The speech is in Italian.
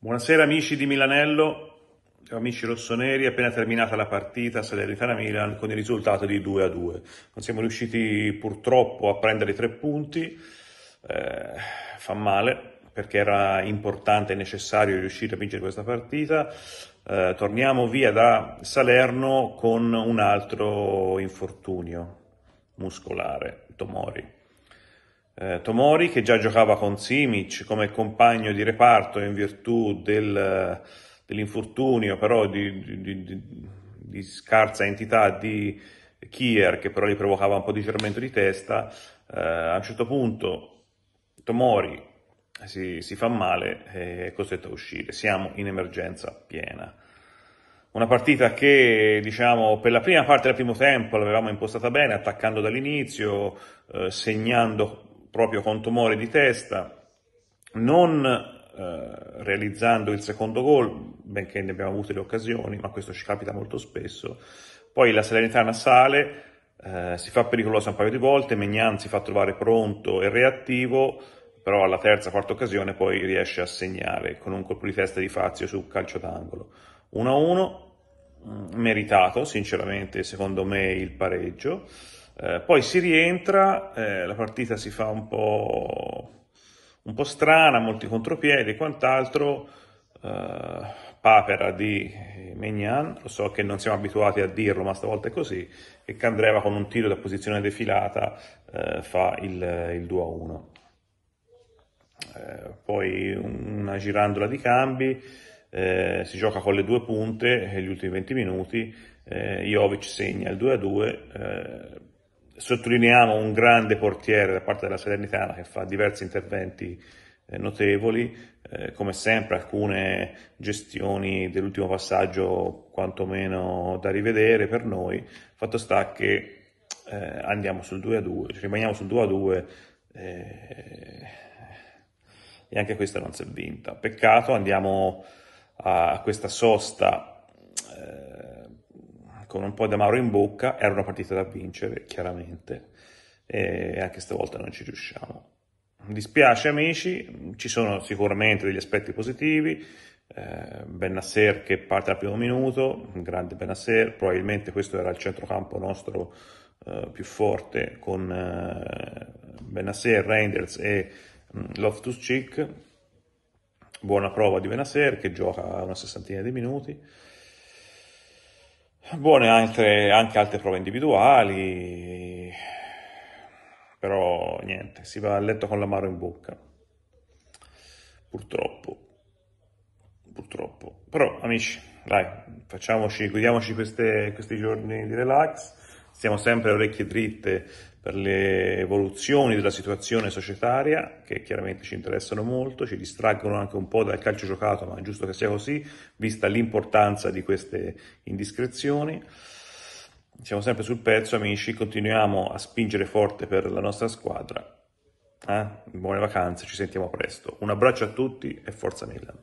Buonasera amici di Milanello, amici rossoneri, appena terminata la partita Salernitana-Milan con il risultato di 2 a 2. Non siamo riusciti purtroppo a prendere i tre punti, eh, fa male perché era importante e necessario riuscire a vincere questa partita. Eh, torniamo via da Salerno con un altro infortunio muscolare, Tomori eh, Tomori che già giocava con Simic come compagno di reparto in virtù del, eh, dell'infortunio però di, di, di, di, scarsa entità di Kier che però gli provocava un po' di fermento di testa eh, a un certo punto Tomori si, si fa male e è costretto a uscire siamo in emergenza piena una partita che, diciamo, per la prima parte del primo tempo l'avevamo impostata bene, attaccando dall'inizio, eh, segnando proprio con tumore di testa, non eh, realizzando il secondo gol, benché ne abbiamo avute le occasioni, ma questo ci capita molto spesso. Poi la Salernitana sale, eh, si fa pericolosa un paio di volte, Megnan si fa trovare pronto e reattivo, però alla terza, quarta occasione poi riesce a segnare con un colpo di testa di Fazio su calcio d'angolo. 1-1, mm, meritato sinceramente secondo me il pareggio. Eh, poi si rientra, eh, la partita si fa un po', un po', strana, molti contropiedi e quant'altro. Eh, papera di Mignan, lo so che non siamo abituati a dirlo, ma stavolta è così, e Candreva con un tiro da posizione defilata eh, fa il, il 2 a 1. Eh, poi una girandola di cambi, si gioca con le due punte negli ultimi 20 minuti, eh, Jovic segna il 2 a 2 Sottolineiamo un grande portiere da parte della Salernitana che fa diversi interventi eh, notevoli, eh, come sempre alcune gestioni dell'ultimo passaggio quantomeno da rivedere per noi, fatto sta che eh, andiamo sul 2 a 2, cioè rimaniamo sul 2 a 2 eh, e anche questa non si è vinta. Peccato, andiamo a questa sosta con un po' di amaro in bocca, era una partita da vincere, chiaramente, e anche stavolta non ci riusciamo. dispiace amici, ci sono sicuramente degli aspetti positivi, eh, Benasser che parte al primo minuto, un grande Benasser, probabilmente questo era il centrocampo nostro eh, più forte con eh, Benasser, Reinders e mm, Loftus-Cheek, buona prova di Benasser che gioca una sessantina di minuti, buone altre, anche altre prove individuali, però niente, si va a letto con l'amaro in bocca, purtroppo, purtroppo. Però amici, dai, facciamoci, guidiamoci queste, questi giorni di relax stiamo sempre a orecchie dritte per le evoluzioni della situazione societaria, che chiaramente ci interessano molto, ci distraggono anche un po' dal calcio giocato, ma è giusto che sia così, vista l'importanza di queste indiscrezioni. Siamo sempre sul pezzo, amici, continuiamo a spingere forte per la nostra squadra. Eh? Buone vacanze, ci sentiamo presto. Un abbraccio a tutti e forza Milan.